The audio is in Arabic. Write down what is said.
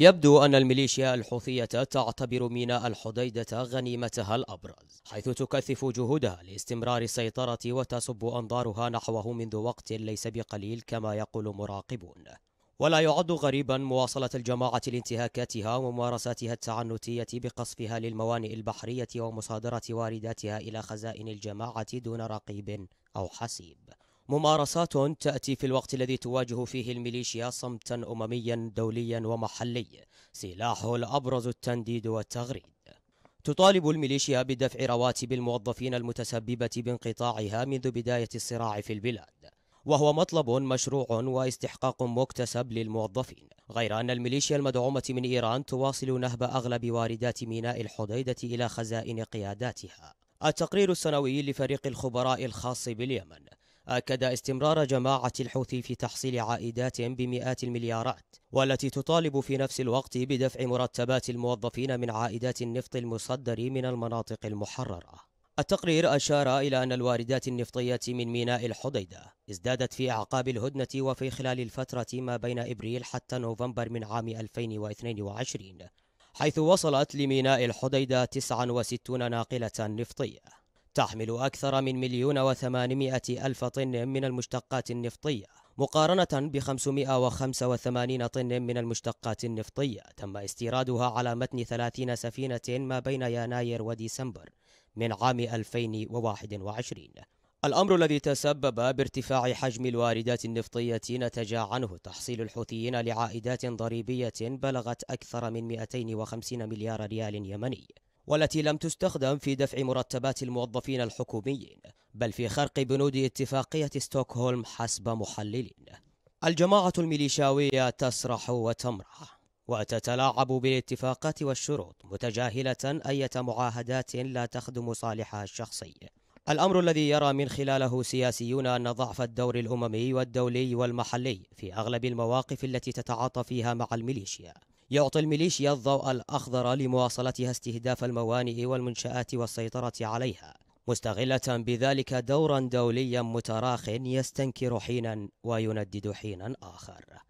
يبدو أن الميليشيا الحوثية تعتبر ميناء الحديدة غنيمتها الأبرز حيث تكثف جهودها لاستمرار السيطرة وتصب أنظارها نحوه منذ وقت ليس بقليل كما يقول مراقبون ولا يعد غريبا مواصلة الجماعة لانتهاكاتها وممارساتها التعنتية بقصفها للموانئ البحرية ومصادرة وارداتها إلى خزائن الجماعة دون رقيب أو حسيب ممارسات تأتي في الوقت الذي تواجه فيه الميليشيا صمتا أمميا دوليا ومحلي سلاحه الأبرز التنديد والتغريد تطالب الميليشيا بدفع رواتب الموظفين المتسببة بانقطاعها منذ بداية الصراع في البلاد وهو مطلب مشروع واستحقاق مكتسب للموظفين غير أن الميليشيا المدعومة من إيران تواصل نهب أغلب واردات ميناء الحديدة إلى خزائن قياداتها التقرير السنوي لفريق الخبراء الخاص باليمن أكد استمرار جماعة الحوثي في تحصيل عائدات بمئات المليارات والتي تطالب في نفس الوقت بدفع مرتبات الموظفين من عائدات النفط المصدر من المناطق المحررة التقرير أشار إلى أن الواردات النفطية من ميناء الحديدة ازدادت في أعقاب الهدنة وفي خلال الفترة ما بين إبريل حتى نوفمبر من عام 2022 حيث وصلت لميناء الحديدة 69 ناقلة نفطية تحمل أكثر من مليون وثمانمائة ألف طن من المشتقات النفطية مقارنة ب 585 طن من المشتقات النفطية تم استيرادها على متن 30 سفينة ما بين يناير وديسمبر من عام 2021 الأمر الذي تسبب بارتفاع حجم الواردات النفطية نتج عنه تحصيل الحوثيين لعائدات ضريبية بلغت أكثر من 250 مليار ريال يمني والتي لم تستخدم في دفع مرتبات الموظفين الحكوميين بل في خرق بنود اتفاقية ستوكهولم حسب محللين الجماعة الميليشاوية تسرح وتمرح وتتلاعب بالاتفاقات والشروط متجاهلة أية معاهدات لا تخدم صالحها الشخصي الأمر الذي يرى من خلاله سياسيون أن ضعف الدور الأممي والدولي والمحلي في أغلب المواقف التي تتعاطى فيها مع الميليشيا يعطي الميليشيا الضوء الأخضر لمواصلتها استهداف الموانئ والمنشآت والسيطرة عليها مستغلة بذلك دورا دوليا متراخ يستنكر حينا ويندد حينا آخر